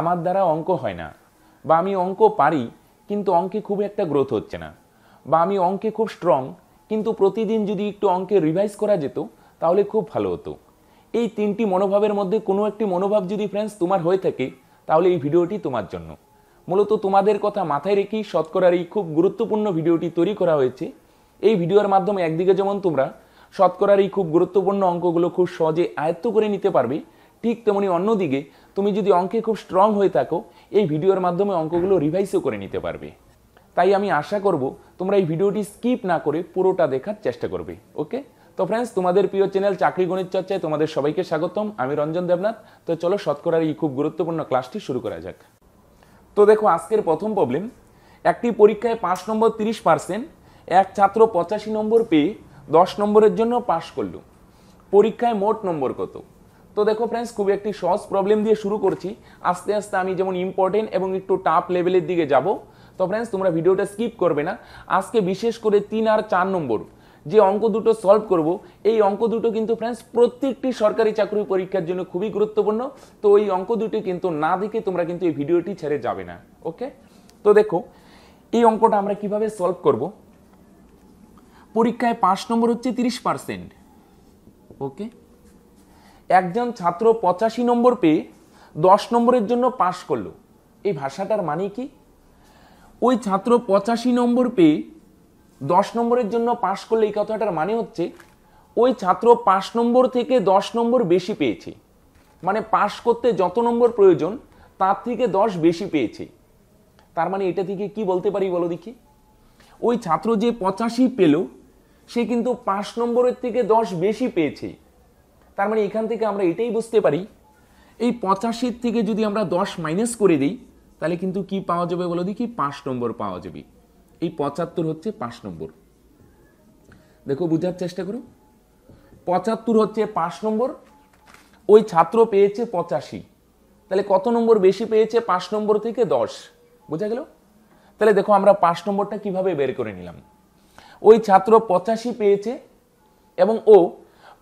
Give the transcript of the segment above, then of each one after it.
আমার দ্বারা অঙ্ক হয় না বা আমি অঙ্ক পারি কিন্তু অঙ্কে খুব একটা গ্রোথ হচ্ছে না বা আমি অঙ্কে খুব স্ট্রং কিন্তু প্রতিদিন যদি একটু অঙ্কে রিভাইজ করা যেত তাহলে খুব ভালো হতো এই তিনটি মনোভাবের মধ্যে কোনো একটি মনোভাব যদি ফ্রেন্ডস তোমার হয়ে থাকে তাহলে এই ভিডিওটি তোমার জন্য মূলত তোমাদের কথা মাথায় রেখেই শতকরার এই খুব গুরুত্বপূর্ণ ভিডিওটি তৈরি করা হয়েছে এই ভিডিওর মাধ্যমে একদিকে যেমন তোমরা শতকরার এই খুব গুরুত্বপূর্ণ অঙ্কগুলো খুব সহজে আয়ত্ত করে নিতে পারবে ঠিক তেমনি অন্যদিকে তুমি যদি অঙ্কে খুব স্ট্রং হয়ে থাকো এই ভিডিওর মাধ্যমে অঙ্কগুলো রিভাইসও করে নিতে পারবে তাই আমি আশা করব তোমরা এই ভিডিওটি স্কিপ না করে পুরোটা দেখার চেষ্টা করবে ওকে তো ফ্রেন্ডস তোমাদের প্রিয় চ্যানেল চাকরি গণিত চর্চায় তোমাদের সবাইকে স্বাগতম আমি রঞ্জন দেবনাথ তো চলো শতকরার এই খুব গুরুত্বপূর্ণ ক্লাসটি শুরু করা যাক তো দেখো আজকের প্রথম প্রবলেম একটি পরীক্ষায় পাঁচ নম্বর তিরিশ পার্সেন্ট এক ছাত্র পঁচাশি নম্বর পেয়ে দশ নম্বরের জন্য পাশ করল পরীক্ষায় মোট নম্বর কত তো দেখো ফ্রেন্ডস খুবই একটি সহজ প্রবলেম দিয়ে শুরু করছি আস্তে আস্তে আমি যেমন ইম্পর্টেন্ট এবং একটু টাফ লেভেলের দিকে যাব তো ফ্রেন্ডস তোমরা ভিডিওটা স্কিপ করবে না আজকে বিশেষ করে তিন আর চার নম্বর যে অঙ্ক দুটো সলভ করব এই অঙ্ক দুটো কিন্তু ফ্রেন্ডস প্রত্যেকটি সরকারি চাকরি পরীক্ষার জন্য খুবই গুরুত্বপূর্ণ তো এই অঙ্ক দুটি কিন্তু না দেখে তোমরা কিন্তু এই ভিডিওটি ছেড়ে যাবে না ওকে তো দেখো এই অঙ্কটা আমরা কিভাবে সলভ করব পরীক্ষায় পাঁচ নম্বর হচ্ছে তিরিশ পার্সেন্ট ওকে একজন ছাত্র পঁচাশি নম্বর পেয়ে দশ নম্বরের জন্য পাশ করল এই ভাষাটার মানে কি ওই ছাত্র পঁচাশি নম্বর পেয়ে দশ নম্বরের জন্য পাশ করলে এই কথাটার মানে হচ্ছে ওই ছাত্র পাঁচ নম্বর থেকে দশ নম্বর বেশি পেয়েছে মানে পাশ করতে যত নম্বর প্রয়োজন তার থেকে দশ বেশি পেয়েছে তার মানে এটা থেকে কি বলতে পারি বলো দেখি ওই ছাত্র যে পঁচাশি পেল সে কিন্তু পাঁচ নম্বরের থেকে দশ বেশি পেয়েছে তার মানে এখান থেকে আমরা এটাই বুঝতে পারি এই পঁচাশির থেকে যদি আমরা দশ মাইনাস করে দিই তাহলে কিন্তু কি পাওয়া যাবে বলো দেখি পাঁচ নম্বর পাওয়া যাবে এই পঁচাত্তর হচ্ছে পাঁচ নম্বর দেখো বোঝার চেষ্টা করো পঁচাত্তর হচ্ছে পাঁচ নম্বর ওই ছাত্র পেয়েছে পঁচাশি তাহলে কত নম্বর বেশি পেয়েছে পাঁচ নম্বর থেকে দশ বোঝা গেল তাহলে দেখো আমরা পাঁচ নম্বরটা কিভাবে বের করে নিলাম ওই ছাত্র পঁচাশি পেয়েছে এবং ও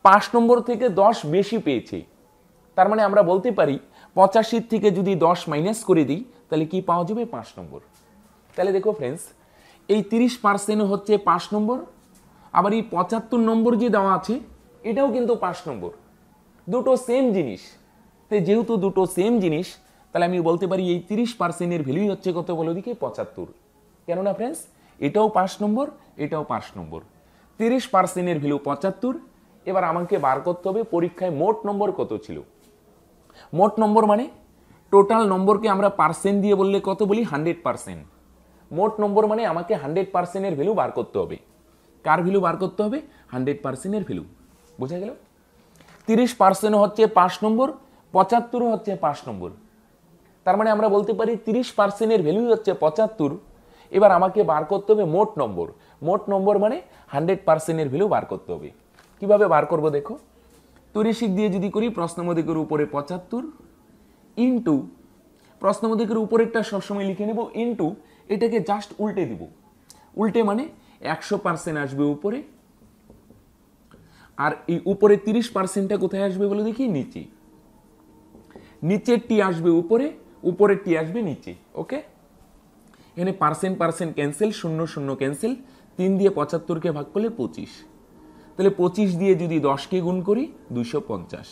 পাঁচ নম্বর থেকে দশ বেশি পেয়েছে তার মানে আমরা বলতে পারি পঁচাশির থেকে যদি দশ মাইনাস করে দিই তাহলে কি পাওয়া যাবে পাঁচ নম্বর তাহলে দেখো ফ্রেন্ডস এই তিরিশ পার্সেন্ট হচ্ছে পাঁচ নম্বর আবার এই পঁচাত্তর নম্বর যে দেওয়া আছে এটাও কিন্তু পাঁচ নম্বর দুটো সেম জিনিস তো যেহেতু দুটো সেম জিনিস তাহলে আমি বলতে পারি এই তিরিশ পার্সেন্টের ভ্যালুই হচ্ছে কত বলো দিকে পঁচাত্তর কেননা ফ্রেন্ডস এটাও পাঁচ নম্বর এটাও পাঁচ নম্বর তিরিশ পার্সেন্টের ভ্যালু পঁচাত্তর এবার আমাকে বার করতে হবে পরীক্ষায় মোট নম্বর কত ছিল মোট নম্বর মানে টোটাল নম্বরকে আমরা পার্সেন্ট দিয়ে বললে কত বলি হান্ড্রেড পার্সেন্ট মোট নম্বর মানে আমাকে হান্ড্রেড পার্সেন্টের ভ্যালু বার করতে হবে কার ভ্যালু বার করতে হবে হান্ড্রেড পার্সেন্টের ভ্যালু বোঝা গেল তিরিশ পার্সেন্ট হচ্ছে পাঁচ নম্বর পঁচাত্তরও হচ্ছে পাঁচ নম্বর তার মানে আমরা বলতে পারি তিরিশ পার্সেন্টের ভ্যালু হচ্ছে পঁচাত্তর এবার আমাকে বার করতে হবে মোট নম্বর মোট নম্বর মানে হান্ড্রেড পার্সেন্টের ভ্যালু বার করতে হবে কিভাবে বার করব দেখো তরিশিক দিয়ে যদি করি প্রশ্নমদিকের উপরে পঁচাত্তর ইন্টু প্রশ্নমদিকের উপরেরটা সবসময় লিখে নেব ইন্টু এটাকে জাস্ট উল্টে দিব উল্টে মানে একশো পার্সেন্ট আসবে উপরে আর এই উপরে তিরিশ পার্সেন্টটা কোথায় আসবে বলে দেখি নিচে নিচের টি আসবে উপরে উপরের টি আসবে নিচে ওকে এখানে পার্সেন্ট পার্সেন্ট ক্যান্সেল শূন্য শূন্য ক্যান্সেল তিন দিয়ে পঁচাত্তরকে ভাগ করলে পঁচিশ তাহলে পঁচিশ দিয়ে যদি দশকে গুণ করি দুইশো পঞ্চাশ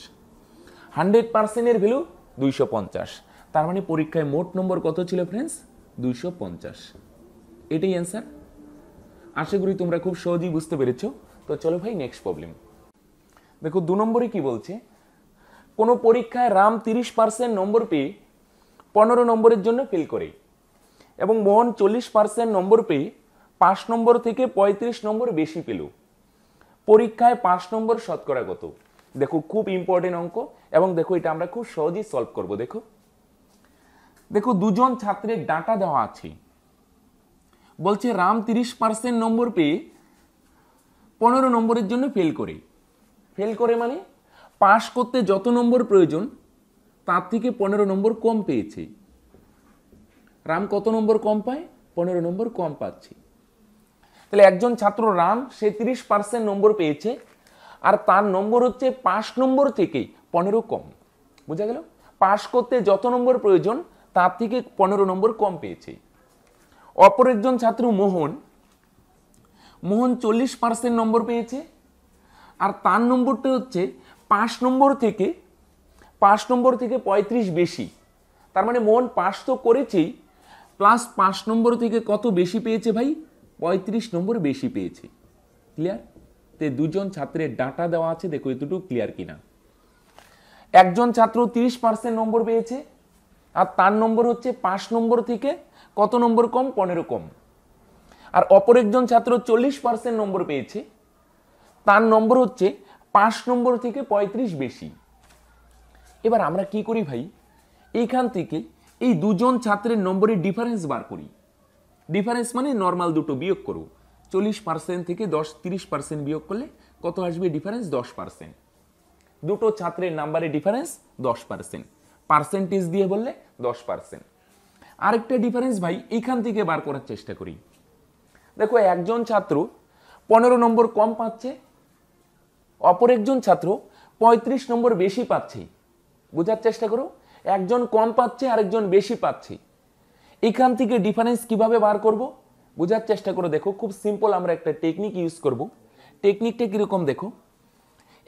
হান্ড্রেড পার্সেন্টের ভ্যালু দুইশো পঞ্চাশ তার মানে পরীক্ষায় মোট নম্বর কত ছিল ফ্রেন্ডস দুইশো পঞ্চাশ এটাই অ্যান্সার আশা করি তোমরা খুব সহজেই বুঝতে পেরেছ তো চলো ভাই নেক্সট প্রবলেম দেখো দু নম্বরে কি বলছে কোনো পরীক্ষায় রাম তিরিশ পার্সেন্ট নম্বর পেয়ে পনেরো নম্বরের জন্য ফেল করে এবং মোহন চল্লিশ পার্সেন্ট নম্বর পেয়ে পাঁচ নম্বর থেকে পঁয়ত্রিশ নম্বর বেশি পেলো পরীক্ষায় পাঁচ নম্বর শতকরা কত দেখো খুব ইম্পর্টেন্ট অঙ্ক এবং দেখো এটা আমরা খুব সহজেই সলভ করব দেখো দেখো দুজন ছাত্রের ডাটা দেওয়া আছে বলছে রাম তিরিশ পার্সেন্ট নম্বর পেয়ে পনেরো নম্বরের জন্য ফেল করে ফেল করে মানে পাশ করতে যত নম্বর প্রয়োজন তার থেকে পনেরো নম্বর কম পেয়েছে রাম কত নম্বর কম পায় পনেরো নম্বর কম পাচ্ছে তাহলে একজন ছাত্র রাম সে তিরিশ পার্সেন্ট নম্বর পেয়েছে আর তার নম্বর হচ্ছে পাঁচ নম্বর থেকেই পনেরো কম বোঝা গেল পাশ করতে যত নম্বর প্রয়োজন তার থেকে পনেরো নম্বর কম পেয়েছে অপর একজন ছাত্র মোহন মোহন চল্লিশ পার্সেন্ট নম্বর পেয়েছে আর তার নম্বরটা হচ্ছে পাঁচ নম্বর থেকে পাঁচ নম্বর থেকে পঁয়ত্রিশ বেশি তার মানে মোহন পাস তো করেছেই প্লাস পাঁচ নম্বর থেকে কত বেশি পেয়েছে ভাই পঁয়ত্রিশ নম্বর বেশি পেয়েছে ক্লিয়ার তে দুজন ছাত্রের ডাটা দেওয়া আছে দেখো এতটুকু ক্লিয়ার কিনা একজন ছাত্র তিরিশ পার্সেন্ট নম্বর পেয়েছে আর তার নম্বর হচ্ছে পাঁচ নম্বর থেকে কত নম্বর কম পনেরো কম আর অপর একজন ছাত্র চল্লিশ পার্সেন্ট নম্বর পেয়েছে তার নম্বর হচ্ছে পাঁচ নম্বর থেকে পঁয়ত্রিশ বেশি এবার আমরা কি করি ভাই এইখান থেকে এই দুজন ছাত্রের নম্বরের ডিফারেন্স বার করি ডিফারেন্স মানে নর্মাল দুটো বিয়োগ করো চল্লিশ পার্সেন্ট থেকে দশ তিরিশ পার্সেন্ট বিয়োগ করলে কত আসবে ডিফারেন্স দশ পার্সেন্ট দুটো ছাত্রের নাম্বারে ডিফারেন্স দশ পার্সেন্ট পার্সেন্টেজ দিয়ে বললে দশ পার্সেন্ট আরেকটা ডিফারেন্স ভাই এখান থেকে বার করার চেষ্টা করি দেখো একজন ছাত্র পনেরো নম্বর কম পাচ্ছে অপর একজন ছাত্র পঁয়ত্রিশ নম্বর বেশি পাচ্ছে বোঝার চেষ্টা করো একজন কম পাচ্ছে আরেকজন বেশি পাচ্ছে এখান থেকে ডিফারেন্স কিভাবে বার করব বোঝার চেষ্টা করে দেখো খুব সিম্পল আমরা একটা টেকনিক ইউজ করব টেকনিকটা কীরকম দেখো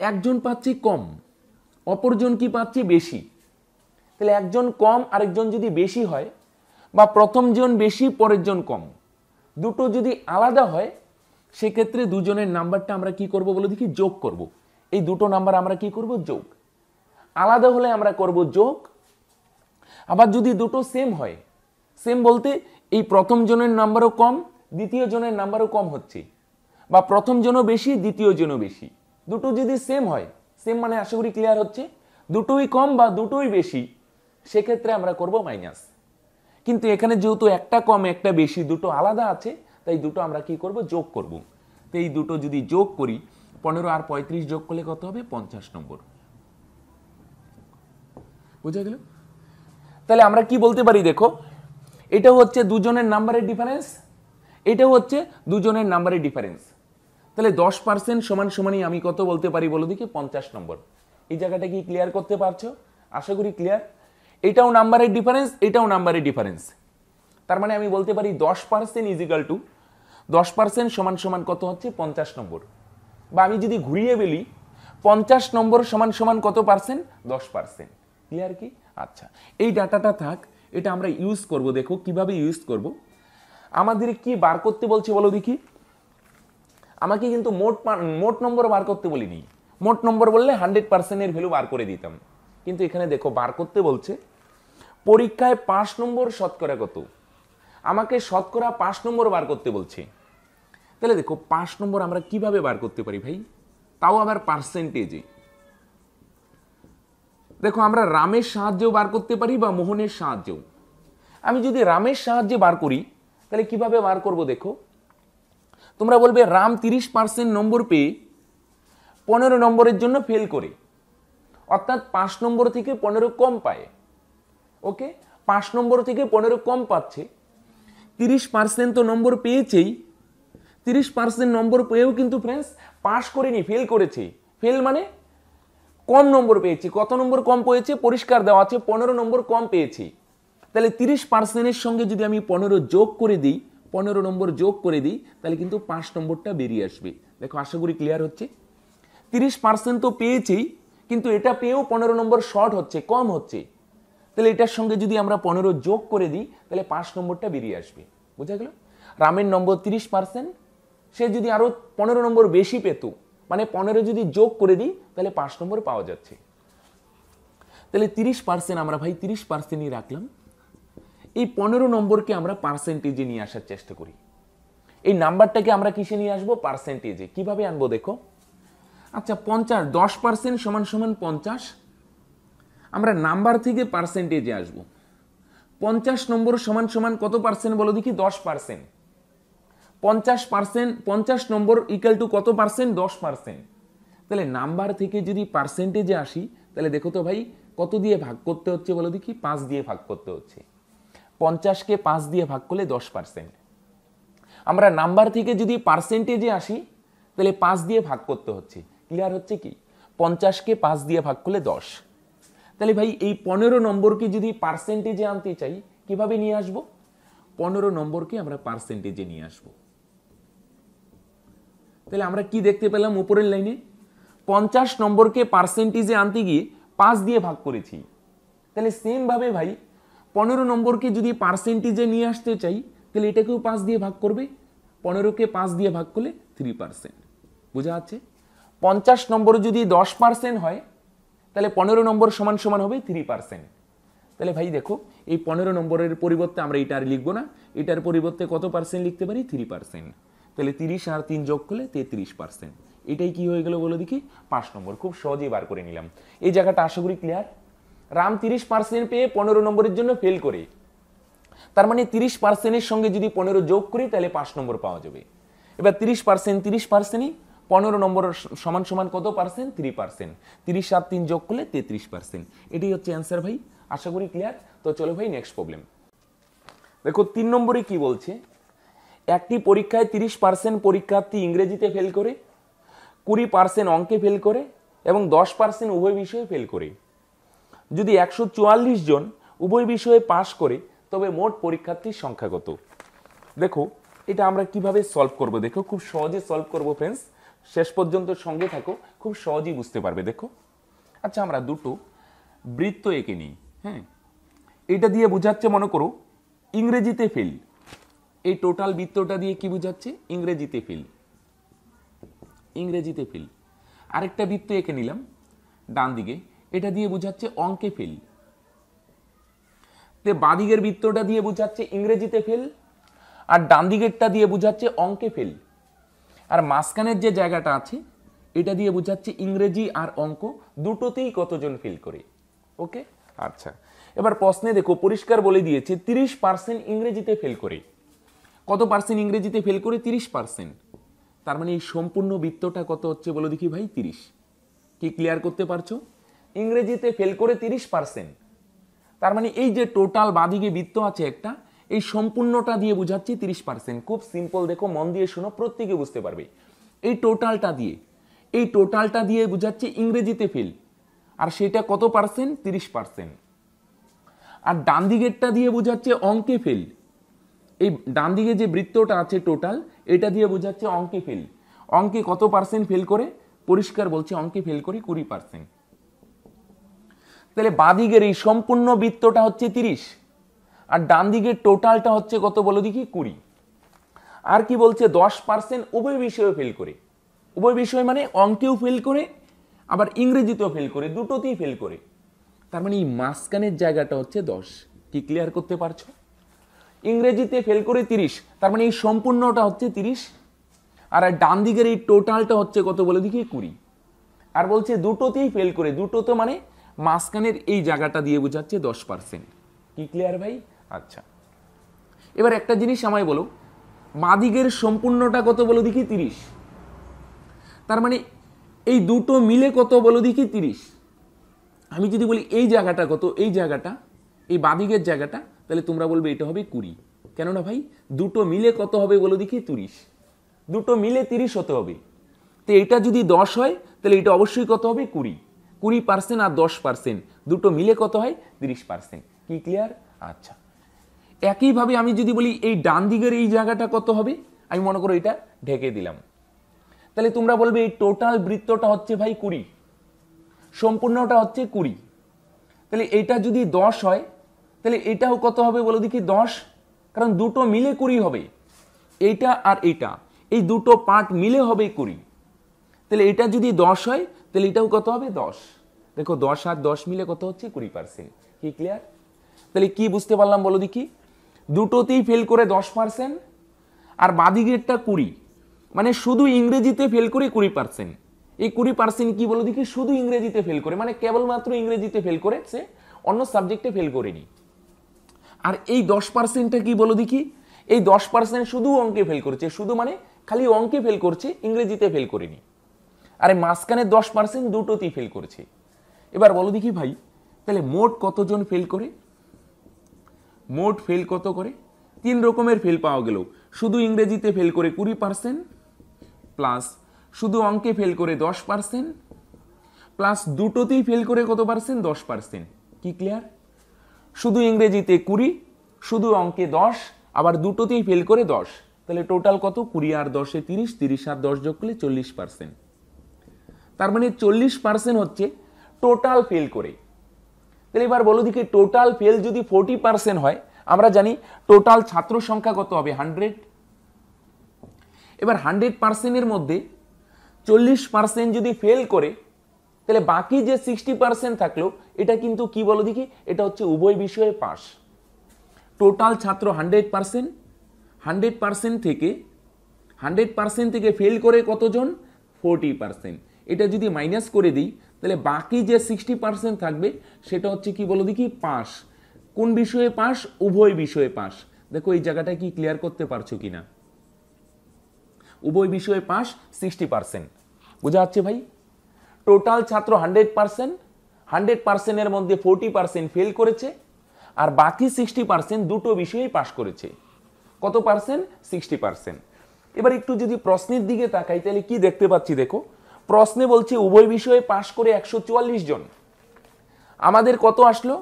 একজন পাচ্ছি কম অপরজন কি পাচ্ছি বেশি তাহলে একজন কম আরেকজন যদি বেশি হয় বা প্রথমজন বেশি পরের জন কম দুটো যদি আলাদা হয় সেক্ষেত্রে দুজনের নাম্বারটা আমরা কি করব বলে দেখি যোগ করব। এই দুটো নাম্বার আমরা কি করব যোগ আলাদা হলে আমরা করব যোগ আবার যদি দুটো সেম হয় সেম বলতে এই প্রথম জনের নাম্বারও কম দ্বিতীয় জনের নাম্বারও কম হচ্ছে বা প্রথম জনও বেশি দ্বিতীয় জনও বেশি দুটো যদি সেম হয় সেম মানে আশা করি ক্লিয়ার হচ্ছে দুটোই কম বা দুটোই বেশি সেক্ষেত্রে আমরা করব মাইনাস কিন্তু এখানে যেহেতু একটা কম একটা বেশি দুটো আলাদা আছে তাই দুটো আমরা কি করব যোগ করব তো এই দুটো যদি যোগ করি পনেরো আর পঁয়ত্রিশ যোগ করলে কত হবে পঞ্চাশ নম্বর বোঝা গেল তাহলে আমরা কি বলতে পারি দেখো এটা হচ্ছে দুজনের নাম্বারের ডিফারেন্স এটা হচ্ছে দুজনের নাম্বারের ডিফারেন্স তাহলে দশ পার্সেন্ট সমান সমানই আমি কত বলতে পারি বলো দিকে পঞ্চাশ নম্বর এই জায়গাটা কি ক্লিয়ার করতে পারছো আশা করি ক্লিয়ার এটাও নাম্বারের ডিফারেন্স এটাও নাম্বারের ডিফারেন্স তার মানে আমি বলতে পারি দশ পার্সেন্ট ইজিক্যাল টু দশ পার্সেন্ট সমান সমান কত হচ্ছে পঞ্চাশ নম্বর বা আমি যদি ঘুরিয়ে বলি পঞ্চাশ নম্বর সমান সমান কত পার্সেন্ট দশ পার্সেন্ট ক্লিয়ার কি আচ্ছা এই ডাটাটা থাক এটা আমরা ইউজ করব দেখো কিভাবে ইউজ করব আমাদের কি বার করতে বলছে বলো দেখি আমাকে কিন্তু মোট মোট নম্বর বার করতে বলিনি মোট নম্বর বললে হান্ড্রেড পার্সেন্টের ভ্যালু বার করে দিতাম কিন্তু এখানে দেখো বার করতে বলছে পরীক্ষায় পাঁচ নম্বর শতকরা কত আমাকে শতকরা পাঁচ নম্বর বার করতে বলছে তাহলে দেখো পাঁচ নম্বর আমরা কিভাবে বার করতে পারি ভাই তাও আবার পার্সেন্টেজে দেখো আমরা রামের সাহায্যেও বার করতে পারি বা মোহনের সাহায্যেও আমি যদি রামের সাহায্যে বার করি তাহলে কিভাবে বার করব দেখো তোমরা বলবে রাম তিরিশ পার্সেন্ট নম্বর পেয়ে পনেরো নম্বরের জন্য ফেল করে অর্থাৎ পাঁচ নম্বর থেকে পনেরো কম পায় ওকে পাঁচ নম্বর থেকে পনেরো কম পাচ্ছে তিরিশ পার্সেন্ট তো নম্বর পেয়েছেই তিরিশ পার্সেন্ট নম্বর পেয়েও কিন্তু ফ্রেন্ডস পাশ করেনি ফেল করেছে ফেল মানে কম নম্বর পেয়েছি কত নম্বর কম পেয়েছে পরিষ্কার দেওয়া আছে পনেরো নম্বর কম পেয়েছি তাহলে তিরিশ পার্সেন্টের সঙ্গে যদি আমি পনেরো যোগ করে দিই পনেরো নম্বর যোগ করে দিই তাহলে কিন্তু পাঁচ নম্বরটা বেরিয়ে আসবে দেখো আশা করি ক্লিয়ার হচ্ছে তিরিশ পার্সেন্ট তো পেয়েছি কিন্তু এটা পেয়েও পনেরো নম্বর শর্ট হচ্ছে কম হচ্ছে তাহলে এটার সঙ্গে যদি আমরা পনেরো যোগ করে দিই তাহলে পাঁচ নম্বরটা বেরিয়ে আসবে বোঝা গেল রামের নম্বর তিরিশ পার্সেন্ট সে যদি আরও পনেরো নম্বর বেশি পেত মানে পনেরো যদি যোগ করে দিই তাহলে পাঁচ নম্বর পাওয়া যাচ্ছে তাহলে তিরিশ পার্সেন্ট আমরা ভাই তিরিশ পার্সেন্টই রাখলাম এই পনেরো নম্বরকে আমরা পার্সেন্টেজে নিয়ে আসার চেষ্টা করি এই নাম্বারটাকে আমরা কিসে নিয়ে আসবো পার্সেন্টেজে কিভাবে আনবো দেখো আচ্ছা পঞ্চাশ দশ পার্সেন্ট সমান সমান পঞ্চাশ আমরা নাম্বার থেকে পার্সেন্টেজে আসবো পঞ্চাশ নম্বর সমান সমান কত পার্সেন্ট বলো দেখি দশ পার্সেন্ট পঞ্চাশ পার্সেন্ট পঞ্চাশ নম্বর ইকাল টু কত পার্সেন্ট দশ পার্সেন্ট তাহলে নাম্বার থেকে যদি পার্সেন্টেজে আসি তাহলে দেখো তো ভাই কত দিয়ে ভাগ করতে হচ্ছে বলো দেখি পাঁচ দিয়ে ভাগ করতে হচ্ছে পঞ্চাশকে পাঁচ দিয়ে ভাগ করলে দশ পার্সেন্ট আমরা নাম্বার থেকে যদি পার্সেন্টেজে আসি তাহলে পাঁচ দিয়ে ভাগ করতে হচ্ছে ক্লিয়ার হচ্ছে কি পঞ্চাশকে পাঁচ দিয়ে ভাগ করলে দশ তাহলে ভাই এই পনেরো নম্বরকে যদি পার্সেন্টেজে আনতে চাই কিভাবে নিয়ে আসবো পনেরো নম্বরকে আমরা পার্সেন্টেজে নিয়ে আসবো তাহলে আমরা কি দেখতে পেলাম উপরের লাইনে পঞ্চাশ নম্বরকে পার্সেন্টেজে আনতে গিয়ে পাঁচ দিয়ে ভাগ করেছি তাহলে সেমভাবে ভাই পনেরো নম্বরকে যদি পার্সেন্টেজে নিয়ে আসতে চাই তাহলে এটাকেও পাঁচ দিয়ে ভাগ করবে পনেরোকে পাঁচ দিয়ে ভাগ করলে থ্রি পার্সেন্ট বোঝা যাচ্ছে পঞ্চাশ নম্বর যদি দশ পার্সেন্ট হয় তাহলে পনেরো নম্বর সমান সমান হবে থ্রি পার্সেন্ট তাহলে ভাই দেখো এই পনেরো নম্বরের পরিবর্তে আমরা এটা আর লিখবো না এটার পরিবর্তে কত পার্সেন্ট লিখতে পারি থ্রি পার্সেন্ট তাহলে তিরিশ আর তিন যোগ করলে তেত্রিশ পার্সেন্ট এটাই কি হয়ে গেল বলে দেখি পাঁচ নম্বর খুব সহজেই বার করে নিলাম এই জায়গাটা আশা করি ক্লিয়ার রাম তিরিশ পার্সেন্ট পেয়ে পনেরো নম্বরের জন্য ফেল করে তার মানে তিরিশ পার্সেন্টের সঙ্গে যদি পনেরো যোগ করি তাহলে পাঁচ নম্বর পাওয়া যাবে এবার তিরিশ পার্সেন্ট তিরিশ পার্সেন্টই পনেরো নম্বর সমান সমান কত পার্সেন্ট থ্রি পার্সেন্ট তিরিশ আর তিন যোগ করলে তেত্রিশ পার্সেন্ট এটাই হচ্ছে অ্যান্সার ভাই আশা করি ক্লিয়ার তো চলো ভাই নেক্সট প্রবলেম দেখো তিন নম্বরে কি বলছে একটি পরীক্ষায় তিরিশ পার্সেন্ট পরীক্ষার্থী ইংরেজিতে ফেল করে কুড়ি পার্সেন্ট অঙ্কে ফেল করে এবং দশ পার্সেন্ট উভয় বিষয়ে ফেল করে যদি একশো চুয়াল্লিশ জন উভয় বিষয়ে পাশ করে তবে মোট পরীক্ষার্থীর সংখ্যা কত দেখো এটা আমরা কিভাবে সলভ করব দেখো খুব সহজে সলভ করব ফ্রেন্ডস শেষ পর্যন্ত সঙ্গে থাকো খুব সহজেই বুঝতে পারবে দেখো আচ্ছা আমরা দুটো বৃত্ত এঁকে নিই হ্যাঁ এটা দিয়ে বোঝাচ্ছে মনে করো ইংরেজিতে ফেল এই টোটাল বৃত্তটা দিয়ে কি বুঝাচ্ছে ইংরেজিতে ফিল ইংরেজিতে ফিল আরেকটা বৃত্ত এঁকে নিলাম ডান দিকে এটা দিয়ে বুঝাচ্ছে অঙ্কে ফিল তে বাঁদিকের বৃত্তটা দিয়ে বুঝাচ্ছে ইংরেজিতে ফেল আর ডান দিকেরটা দিয়ে বুঝাচ্ছে অঙ্কে ফেল আর মাঝখানের যে জায়গাটা আছে এটা দিয়ে বুঝাচ্ছে ইংরেজি আর অঙ্ক দুটোতেই কতজন ফিল করে ওকে আচ্ছা এবার প্রশ্নে দেখো পরিষ্কার বলে দিয়েছে তিরিশ পার্সেন্ট ইংরেজিতে ফেল করে কত পার্সেন্ট ইংরেজিতে ফেল করে তিরিশ পার্সেন্ট তার মানে এই সম্পূর্ণ বৃত্তটা কত হচ্ছে বলো দেখি ভাই তিরিশ কি ক্লিয়ার করতে পারছো ইংরেজিতে ফেল করে তিরিশ পার্সেন্ট তার মানে এই যে টোটাল বাদিকে বৃত্ত আছে একটা এই সম্পূর্ণটা দিয়ে বুঝাচ্ছি তিরিশ পার্সেন্ট খুব সিম্পল দেখো মন দিয়ে শোনো প্রত্যেকে বুঝতে পারবে এই টোটালটা দিয়ে এই টোটালটা দিয়ে বুঝাচ্ছে ইংরেজিতে ফেল আর সেটা কত পার্সেন্ট তিরিশ পার্সেন্ট আর ডান দিকেরটা দিয়ে বোঝাচ্ছে অঙ্কে ফেল এই ডান দিকে যে বৃত্তটা আছে টোটাল এটা দিয়ে বোঝাচ্ছে অঙ্কে ফেল অঙ্কে কত পার্সেন্ট ফেল করে পরিষ্কার বলছে অঙ্কে ফেল করে কুড়ি পার্সেন্ট তাহলে বাদিকের এই সম্পূর্ণ বৃত্তটা হচ্ছে তিরিশ আর ডান দিকের টোটালটা হচ্ছে কত বলো দেখি কুড়ি আর কি বলছে দশ পার্সেন্ট উভয় বিষয়ে ফেল করে উভয় বিষয় মানে অঙ্কেও ফেল করে আবার ইংরেজিতেও ফেল করে দুটোতেই ফেল করে তার মানে এই মাঝখানের জায়গাটা হচ্ছে দশ কি ক্লিয়ার করতে পারছো ইংরেজিতে ফেল করে তিরিশ তার মানে এই সম্পূর্ণটা হচ্ছে তিরিশ আর ডান দিকের এই টোটালটা হচ্ছে কত বলে দেখি কুড়ি আর বলছে দুটোতেই ফেল করে দুটো তো মানে মাঝখানের এই জায়গাটা দিয়ে বোঝাচ্ছে দশ পার্সেন্ট কি ক্লিয়ার ভাই আচ্ছা এবার একটা জিনিস আমায় বলো মাদিকের সম্পূর্ণটা কত বলো দেখি তিরিশ তার মানে এই দুটো মিলে কত বলো দেখি তিরিশ আমি যদি বলি এই জায়গাটা কত এই জায়গাটা এই বাদিগের জায়গাটা তাহলে তোমরা বলবে এটা হবে কুড়ি কেননা ভাই দুটো মিলে কত হবে বলো দেখি তিরিশ দুটো মিলে তিরিশ হতে হবে তো এটা যদি দশ হয় তাহলে এটা অবশ্যই কত হবে কুড়ি কুড়ি পার্সেন্ট আর দশ পার্সেন্ট দুটো মিলে কত হয় তিরিশ পার্সেন্ট কি ক্লিয়ার আচ্ছা একইভাবে আমি যদি বলি এই ডান দিকের এই জায়গাটা কত হবে আমি মনে করো এটা ঢেকে দিলাম তাহলে তোমরা বলবে এই টোটাল বৃত্তটা হচ্ছে ভাই কুড়ি সম্পূর্ণটা হচ্ছে কুড়ি তাহলে এটা যদি দশ হয় তাহলে এটাও কত হবে বলো দেখি দশ কারণ দুটো মিলে কুড়ি হবে এইটা আর এইটা এই দুটো পার্ট মিলে হবে কুড়ি তাহলে এটা যদি দশ হয় তাহলে এটাও কত হবে দশ দেখো দশ আর দশ মিলে কত হচ্ছে কুড়ি পার্সেন্ট কি ক্লিয়ার তাহলে কি বুঝতে পারলাম বলো দেখি দুটোতেই ফেল করে দশ পার্সেন্ট আর গেটটা কুড়ি মানে শুধু ইংরেজিতে ফেল করে কুড়ি পার্সেন্ট এই কুড়ি পার্সেন্ট কী বলো দেখি শুধু ইংরেজিতে ফেল করে মানে কেবলমাত্র ইংরেজিতে ফেল করে সে অন্য সাবজেক্টে ফেল করেনি আর এই দশ পার্সেন্টটা কি বলো দেখি এই দশ পার্সেন্ট শুধু অঙ্কে ফেল করছে শুধু মানে খালি অঙ্কে ফেল করছে ইংরেজিতে ফেল করেনি আরে মাঝখানে দশ পার্সেন্ট দুটোতেই ফেল করছে এবার বলো দেখি ভাই তাহলে মোট কতজন ফেল করে মোট ফেল কত করে তিন রকমের ফেল পাওয়া গেল শুধু ইংরেজিতে ফেল করে কুড়ি পার্সেন্ট প্লাস শুধু অঙ্কে ফেল করে দশ পার্সেন্ট প্লাস দুটোতেই ফেল করে কত পার্সেন্ট দশ পার্সেন্ট কি ক্লিয়ার শুধু ইংরেজিতে কুড়ি শুধু অঙ্কে দশ আবার দুটোতেই ফেল করে দশ তাহলে টোটাল কত কুড়ি আর দশে তিরিশ তিরিশ আর দশ যোগ করলে চল্লিশ পার্সেন্ট তার মানে চল্লিশ পার্সেন্ট হচ্ছে টোটাল ফেল করে তাহলে এবার বলো দিকে টোটাল ফেল যদি ফোর্টি পার্সেন্ট হয় আমরা জানি টোটাল ছাত্র সংখ্যা কত হবে হান্ড্রেড এবার হান্ড্রেড পার্সেন্টের মধ্যে চল্লিশ পার্সেন্ট যদি ফেল করে তাহলে বাকি যে সিক্সটি পার্সেন্ট থাকলো এটা কিন্তু কি বলো দেখি এটা হচ্ছে উভয় বিষয়ে পাস টোটাল ছাত্র হান্ড্রেড পার্সেন্ট হান্ড্রেড পার্সেন্ট থেকে হান্ড্রেড পার্সেন্ট থেকে ফেল করে কতজন ফোরটি পার্সেন্ট এটা যদি মাইনাস করে দিই তাহলে বাকি যে সিক্সটি পার্সেন্ট থাকবে সেটা হচ্ছে কি বলো দেখি পাস কোন বিষয়ে পাস উভয় বিষয়ে পাস দেখো এই জায়গাটা কি ক্লিয়ার করতে পারছো কি না উভয় বিষয়ে পাস সিক্সটি পার্সেন্ট বোঝা যাচ্ছে ভাই টোটাল ছাত্র হান্ড্রেড পার্সেন্ট হান্ড্রেড পার্সেন্টের মধ্যে ফোরটি পার্সেন্ট ফেল করেছে আর বাকি সিক্সটি পার্সেন্ট দুটো বিষয়েই পাশ করেছে কত পার্সেন্ট সিক্সটি পার্সেন্ট এবার একটু যদি প্রশ্নের দিকে তাকাই তাহলে কি দেখতে পাচ্ছি দেখো প্রশ্নে বলছে উভয় বিষয়ে পাশ করে একশো চুয়াল্লিশ জন আমাদের কত আসলো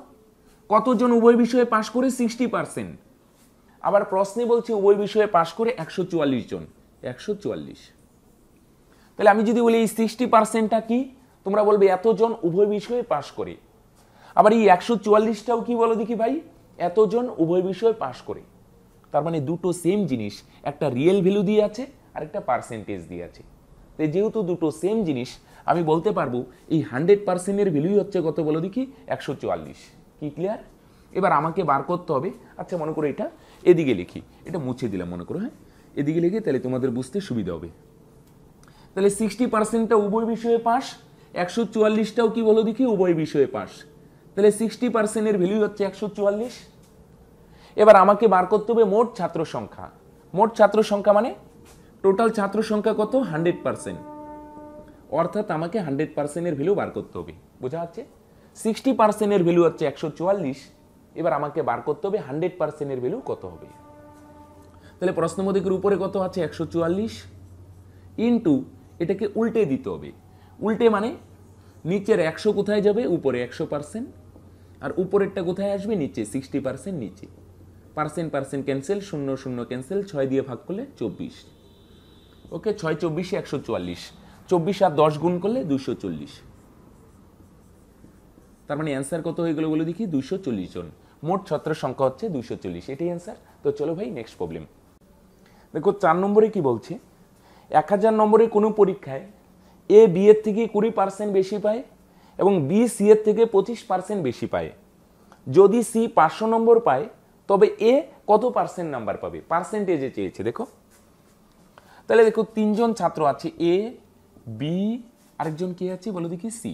কতজন উভয় বিষয়ে পাশ করে সিক্সটি পার্সেন্ট আবার প্রশ্নে বলছে উভয় বিষয়ে পাশ করে একশো চুয়াল্লিশ জন একশো চুয়াল্লিশ তাহলে আমি যদি বলি এই সিক্সটি পার্সেন্টটা কি তোমরা বলবে এতজন উভয় বিষয়ে পাশ করে আবার এই একশো চুয়াল্লিশটাও কি বলো দেখি ভাই এতজন উভয় বিষয়ে পাশ করে তার মানে দুটো সেম জিনিস একটা রিয়েল ভ্যালু দিয়ে আছে আর একটা পার্সেন্টেজ দিয়ে আছে তো যেহেতু দুটো সেম জিনিস আমি বলতে পারবো এই হান্ড্রেড পার্সেন্টের ভ্যালুই হচ্ছে কত বলো দেখি একশো চুয়াল্লিশ কি ক্লিয়ার এবার আমাকে বার করতে হবে আচ্ছা মনে করো এটা এদিকে লিখি এটা মুছে দিলাম মনে করো হ্যাঁ এদিকে লিখি তাহলে তোমাদের বুঝতে সুবিধা হবে তাহলে সিক্সটি পার্সেন্টটা উভয় বিষয়ে পাশ একশো চুয়াল্লিশটাও কি বলো দেখি উভয় বিষয়ে পাস তাহলে সিক্সটি পার্সেন্টের ভ্যালু হচ্ছে একশো চুয়াল্লিশ এবার আমাকে বার করতে হবে মোট ছাত্র সংখ্যা মোট ছাত্র সংখ্যা মানে টোটাল ছাত্র সংখ্যা কত হান্ড্রেড পার্সেন্ট অর্থাৎ আমাকে হান্ড্রেড পার্সেন্টের ভ্যালু বার করতে হবে বোঝা যাচ্ছে সিক্সটি পার্সেন্টের ভ্যালু হচ্ছে একশো চুয়াল্লিশ এবার আমাকে বার করতে হবে হান্ড্রেড পার্সেন্টের ভ্যালু কত হবে তাহলে প্রশ্নমোদিকের উপরে কত আছে একশো চুয়াল্লিশ ইন্টু এটাকে উল্টে দিতে হবে উল্টে মানে নিচের একশো কোথায় যাবে উপরে একশো পার্সেন্ট আর উপরেরটা কোথায় আসবে নিচে সিক্সটি পার্সেন্ট নিচে পার্সেন্ট পার্সেন্ট ক্যান্সেল শূন্য শূন্য ক্যান্সেল ছয় দিয়ে ভাগ করলে চব্বিশ ওকে ছয় চব্বিশে একশো চুয়াল্লিশ চব্বিশ আর দশ গুণ করলে দুশো চল্লিশ তার মানে অ্যান্সার কত হয়ে গেলো বলে দেখি দুশো চল্লিশ জন মোট ছত্রের সংখ্যা হচ্ছে দুশো চল্লিশ এটাই অ্যান্সার তো চলো ভাই নেক্সট প্রবলেম দেখো চার নম্বরে কি বলছে এক হাজার নম্বরে কোনো পরীক্ষায় এ বি এর থেকে কুড়ি পার্সেন্ট বেশি পায় এবং বি সি এর থেকে পঁচিশ পার্সেন্ট বেশি পায় যদি সি পাঁচশো নম্বর পায় তবে এ কত পার্সেন্ট নাম্বার পাবে পার্সেন্টেজে চেয়েছে দেখো তাহলে দেখো তিনজন ছাত্র আছে এ বি আরেকজন কে আছে বলো দেখি সি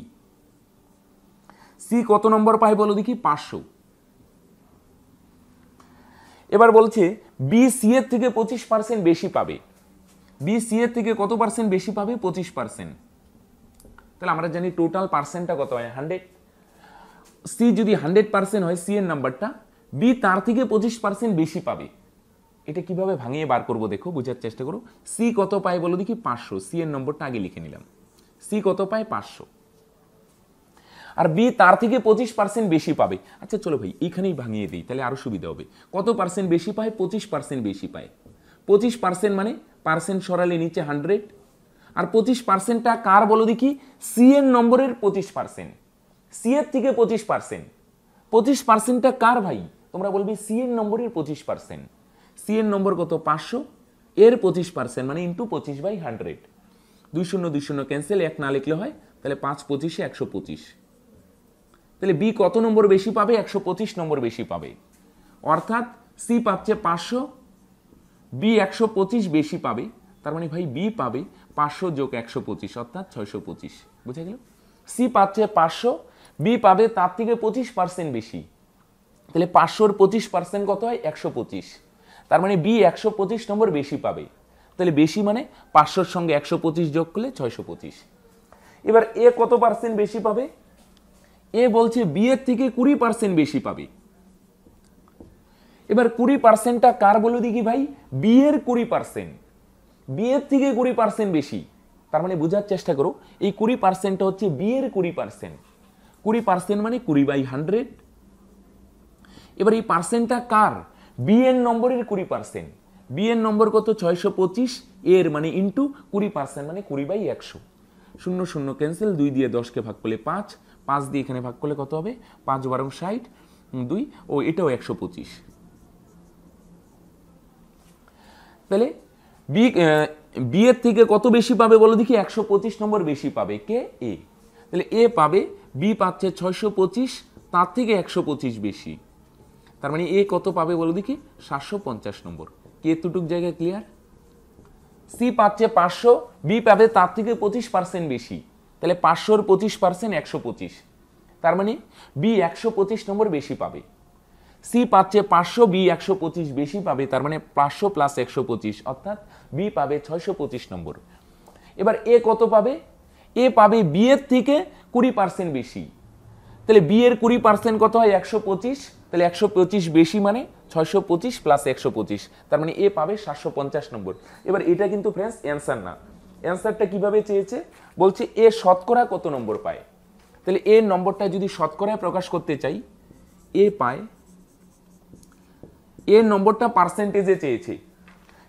সি কত নম্বর পায় বলো দেখি পাঁচশো এবার বলছে বি সি এর থেকে পঁচিশ পার্সেন্ট বেশি পাবে বি সি এর থেকে কত পার্সেন্ট বেশি পাবে পঁচিশ পার্সেন্ট তাহলে আমরা জানি টোটাল পার্সেন্টটা কত হয় হান্ড্রেড সি যদি হান্ড্রেড পার্সেন্ট হয় সি এর নাম্বারটা বি তার থেকে পঁচিশ পার্সেন্ট বেশি পাবে এটা কিভাবে ভাঙিয়ে বার করবো দেখো বোঝার চেষ্টা করো সি কত পায় বলো দেখি পাঁচশো সি এর নম্বরটা আগে লিখে নিলাম সি কত পায় পাঁচশো আর বি তার থেকে পঁচিশ পার্সেন্ট বেশি পাবে আচ্ছা চলো ভাই এখানেই ভাঙিয়ে দিই তাহলে আরও সুবিধা হবে কত পার্সেন্ট বেশি পায় পঁচিশ পার্সেন্ট বেশি পায় পঁচিশ পার্সেন্ট মানে পার্সেন্ট সরালে নিচে হান্ড্রেড আর পঁচিশ পার্সেন্টটা কার বলো দেখি সি এর নম্বরের পঁচিশ পার্সেন্ট সি এর থেকে পঁচিশ পার্সেন্ট পঁচিশ পার্সেন্টটা কার ভাই তোমরা বলবি সি এর নম্বরের পঁচিশ পার্সেন্ট সি এর নম্বর কত পাঁচশো এর পঁচিশ পার্সেন্ট মানে ইন্টু পঁচিশ বাই হান্ড্রেড দুই শূন্য দুই শূন্য ক্যান্সেল এক না লিখলে হয় তাহলে পাঁচ পঁচিশে একশো পঁচিশ তাহলে বি কত নম্বর বেশি পাবে একশো পঁচিশ নম্বর বেশি পাবে অর্থাৎ সি পাচ্ছে পাঁচশো বি একশো পঁচিশ বেশি পাবে তার মানে ভাই বি পাবে পাঁচশো যোগ একশো পঁচিশ অর্থাৎ ছয়শো পঁচিশ বুঝে গেল সি পাচ্ছে পাঁচশো বি পাবে তার থেকে পঁচিশ পার্সেন্ট বেশি তাহলে পাঁচশোর পঁচিশ পার্সেন্ট কত হয় একশো পঁচিশ তার মানে বি একশো পঁচিশ নম্বর বেশি পাবে তাহলে বেশি মানে পাঁচশোর সঙ্গে একশো পঁচিশ যোগ করলে ছয়শো পঁচিশ এবার এ কত পার্সেন্ট বেশি পাবে এ বলছে বি এর থেকে কুড়ি পার্সেন্ট বেশি পাবে এবার কুড়ি পার্সেন্টটা কার বলে দেখি ভাই বি এর কুড়ি পার্সেন্ট বিয়ের থেকে কুড়ি পার্সেন্ট বেশি তার মানে বোঝার চেষ্টা করো এই কুড়ি পার্সেন্টটা হচ্ছে বিয়ের কুড়ি পার্সেন্ট কুড়ি পার্সেন্ট মানে কুড়ি বাই হান্ড্রেড এবার এই পার্সেন্টটা কার বিএন নম্বরের কুড়ি পার্সেন্ট বিএন নম্বর কত ছয়শো পঁচিশ এর মানে ইন্টু কুড়ি পার্সেন্ট মানে কুড়ি বাই একশো শূন্য শূন্য ক্যান্সেল দুই দিয়ে দশকে ভাগ করলে পাঁচ পাঁচ দিয়ে এখানে ভাগ করলে কত হবে পাঁচ বারো ষাট দুই ও এটাও একশো পঁচিশ তাহলে বি বিয়ের থেকে কত বেশি পাবে বলো দেখি একশো পঁচিশ নম্বর বেশি পাবে কে এ তাহলে এ পাবে বি পাচ্ছে ছয়শো পঁচিশ তার থেকে একশো পঁচিশ বেশি তার মানে এ কত পাবে বলো দেখি সাতশো পঞ্চাশ নম্বর কে তুটুক জায়গায় ক্লিয়ার সি পাচ্ছে পাঁচশো বি পাবে তার থেকে পঁচিশ পার্সেন্ট বেশি তাহলে পাঁচশোর পঁচিশ পার্সেন্ট একশো পঁচিশ তার মানে বি একশো পঁচিশ নম্বর বেশি পাবে সি পাচ্ছে পাঁচশো বি একশো পঁচিশ বেশি পাবে তার মানে পাঁচশো প্লাস একশো পঁচিশ অর্থাৎ বি পাবে ছয়শো পঁচিশ নম্বর এবার এ কত পাবে এ পাবে বি এর থেকে কুড়ি পার্সেন্ট বেশি তাহলে বি এর কুড়ি পার্সেন্ট কত হয় একশো পঁচিশ তাহলে একশো পঁচিশ বেশি মানে ছয়শো পঁচিশ প্লাস একশো পঁচিশ তার মানে এ পাবে সাতশো পঞ্চাশ নম্বর এবার এটা কিন্তু ফ্রেন্ডস অ্যান্সার না অ্যান্সারটা কিভাবে চেয়েছে বলছে এ শতকরা কত নম্বর পায় তাহলে এ নম্বরটা যদি শতকরায় প্রকাশ করতে চাই এ পায় এর নম্বরটা পার্সেন্টেজে চেয়েছে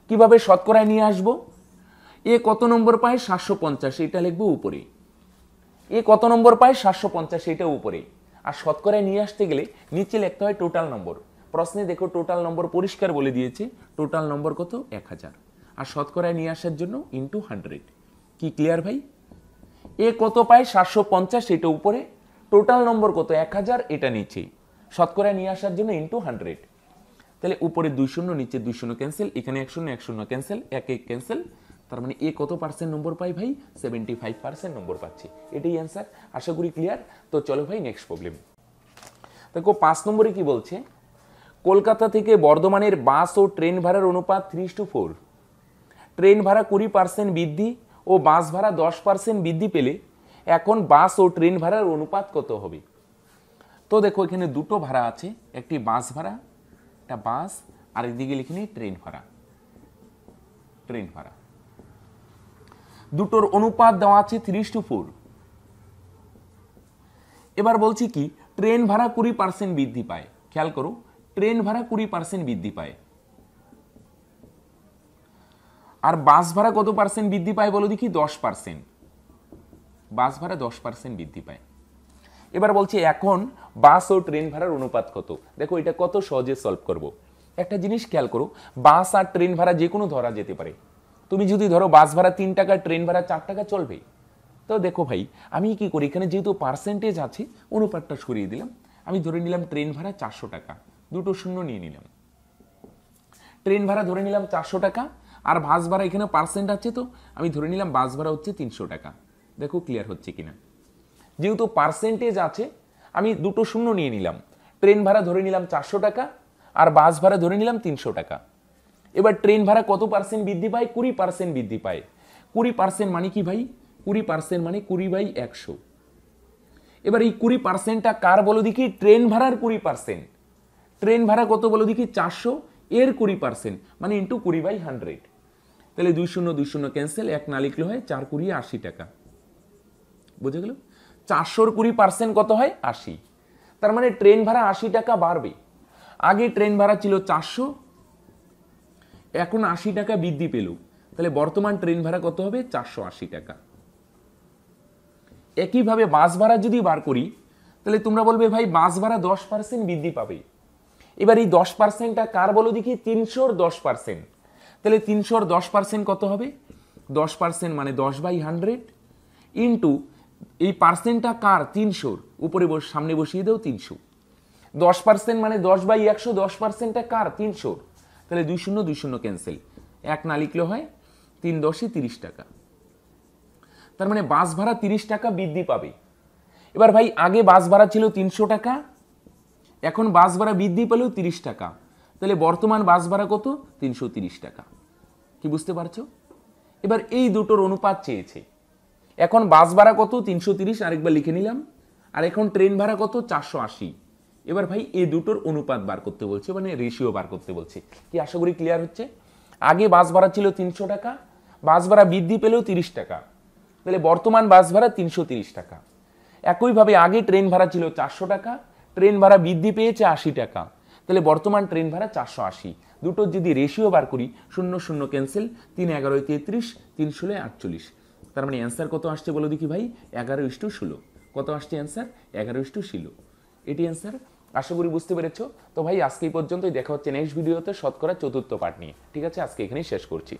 কিভাবে শতকরায় নিয়ে আসব এ কত নম্বর পায় সাতশো পঞ্চাশ এটা লিখবো উপরে এ কত নম্বর পায় সাতশো পঞ্চাশ এটা উপরে আর শতকরায় নিয়ে আসতে গেলে নিচে লিখতে হয় টোটাল নম্বর প্রশ্নে দেখো টোটাল নম্বর পরিষ্কার বলে দিয়েছে টোটাল নম্বর কত এক হাজার আর শতকরায় নিয়ে আসার জন্য ইন্টু হান্ড্রেড কি ক্লিয়ার ভাই এ কত পায় সাতশো পঞ্চাশ এটা উপরে টোটাল নম্বর কত এক হাজার এটা নিচে শতকরায় নিয়ে আসার জন্য ইন্টু হান্ড্রেড তাহলে উপরে দুই শূন্য নিচে দুই শূন্য ক্যান্সেল এখানে এক শূন্য এক শূন্য ক্যান্সেল এক এক ক্যান্সেল তার মানে এ কত পার্সেন্ট নম্বর পাই ভাই সেভেন্টি ফাইভ পার্সেন্ট নম্বর পাচ্ছি এটাই অ্যান্সার আশা করি ক্লিয়ার তো চলো ভাই নেক্সট প্রবলেম দেখো পাঁচ নম্বরে কি বলছে কলকাতা থেকে বর্ধমানের বাস ও ট্রেন ভাড়ার অনুপাত থ্রি টু ফোর ট্রেন ভাড়া কুড়ি পার্সেন্ট বৃদ্ধি ও বাস ভাড়া দশ পার্সেন্ট বৃদ্ধি পেলে এখন বাস ও ট্রেন ভাড়ার অনুপাত কত হবে তো দেখো এখানে দুটো ভাড়া আছে একটি বাস ভাড়া একটা বাস এদিকে লিখে নিই ট্রেন ভাড়া ট্রেন ভাড়া দুটোর অনুপাত দেওয়া আছে থ্রিস টু ফোর এবার বলছি কি ট্রেন ভাড়া কুড়ি পার্সেন্ট বৃদ্ধি পায় খেয়াল করো ট্রেন ভাড়া কুড়ি পার্সেন্ট বৃদ্ধি পায় আর বাস ভাড়া কত পার্সেন্ট বৃদ্ধি পায় বলো দেখি দশ পার্সেন্ট বাস ভাড়া দশ পার্সেন্ট বৃদ্ধি পায় এবার বলছি এখন বাস ও ট্রেন ভাড়ার অনুপাত কত দেখো এটা কত সহজে সলভ করব। একটা জিনিস খেয়াল করো বাস আর ট্রেন ভাড়া যে কোনো ধরা যেতে পারে তুমি যদি ধরো বাস ভাড়া তিন টাকা ট্রেন ভাড়া চার টাকা চলবে তো দেখো ভাই আমি কি করি এখানে যেহেতু পার্সেন্টেজ আছে অনুপাতটা সরিয়ে দিলাম আমি ধরে নিলাম ট্রেন ভাড়া চারশো টাকা দুটো শূন্য নিয়ে নিলাম ট্রেন ভাড়া ধরে নিলাম চারশো টাকা আর বাস ভাড়া এখানে পার্সেন্ট আছে তো আমি ধরে নিলাম বাস ভাড়া হচ্ছে তিনশো টাকা দেখো ক্লিয়ার হচ্ছে কিনা যেহেতু পার্সেন্টেজ আছে আমি দুটো শূন্য নিয়ে নিলাম ট্রেন ভাড়া ধরে নিলাম চারশো টাকা আর বাস ভাড়া ধরে নিলাম তিনশো টাকা এবার ট্রেন ভাড়া কত পার্সেন্ট বৃদ্ধি পায় কুড়ি পার্সেন্ট বৃদ্ধি পায় কুড়ি পার্সেন্ট মানে কি ভাই কুড়ি পার্সেন্ট মানে কুড়ি বাই একশো এবার এই কুড়ি পার্সেন্টটা কার বলো দেখি ট্রেন ভাড়ার কুড়ি পার্সেন্ট ট্রেন ভাড়া কত বলো দেখি চারশো এর কুড়ি পার্সেন্ট মানে ইন্টু কুড়ি বাই হান্ড্রেড তাহলে দুই শূন্য দুই শূন্য ক্যান্সেল এক না লিখলে হয় চার কুড়ি আশি টাকা বুঝে গেল চারশোর কুড়ি পার্সেন্ট কত হয় আশি তার মানে ট্রেন ভাড়া আশি টাকা বাড়বে আগে ট্রেন ভাড়া ছিল চারশো এখন আশি টাকা বৃদ্ধি পেল তাহলে বর্তমান ট্রেন ভাড়া কত হবে চারশো আশি টাকা একইভাবে বাস ভাড়া যদি বার করি তাহলে তোমরা বলবে ভাই বাস ভাড়া দশ পার্সেন্ট বৃদ্ধি পাবে এবার এই দশ পার্সেন্টটা কার বলো দেখি তিনশোর দশ পার্সেন্ট তাহলে তিনশোর দশ পার্সেন্ট কত হবে দশ পার্সেন্ট মানে দশ বাই হান্ড্রেড ইন্টু এই পার্সেন্টটা কার তিনশোর উপরে বস সামনে বসিয়ে দেও তিনশো দশ পার্সেন্ট মানে দশ বাই একশো দশ পার্সেন্টটা কার তিনশোর তাহলে দুই শূন্য দুই শূন্য ক্যান্সেল এক না লিখলে হয় তিন দশে তিরিশ টাকা তার মানে বাস ভাড়া তিরিশ টাকা বৃদ্ধি পাবে এবার ভাই আগে বাস ভাড়া ছিল তিনশো টাকা এখন বাস ভাড়া বৃদ্ধি পেলেও তিরিশ টাকা তাহলে বর্তমান বাস ভাড়া কত তিনশো তিরিশ টাকা কি বুঝতে পারছো এবার এই দুটোর অনুপাত চেয়েছে এখন বাস ভাড়া কত তিনশো তিরিশ আরেকবার লিখে নিলাম আর এখন ট্রেন ভাড়া কত চারশো আশি এবার ভাই এ দুটোর অনুপাত বার করতে বলছে মানে রেশিও বার করতে বলছে কি আশা করি ক্লিয়ার হচ্ছে আগে বাস ভাড়া ছিল তিনশো টাকা বাস ভাড়া বৃদ্ধি পেলেও তিরিশ টাকা তাহলে বর্তমান বাস ভাড়া তিনশো তিরিশ টাকা একইভাবে আগে ট্রেন ভাড়া ছিল চারশো টাকা ট্রেন ভাড়া বৃদ্ধি পেয়েছে আশি টাকা তাহলে বর্তমান ট্রেন ভাড়া চারশো আশি দুটোর যদি রেশিও বার করি শূন্য শূন্য ক্যান্সেল তিন এগারোয় তেত্রিশ তিন ষোলোয় আটচল্লিশ তার মানে অ্যান্সার কত আসছে বলো দেখি ভাই এগারো ইস্টু ষোলো কত আসছে অ্যান্সার এগারো ইস্টু ষোলো এটি অ্যান্সার আশা করি বুঝতে পেরেছ তো ভাই আজকে পর্যন্তই দেখা হচ্ছে নেক্সট ভিডিওতে শতকরা চতুর্থ পার্ট নিয়ে ঠিক আছে আজকে এখানেই শেষ করছি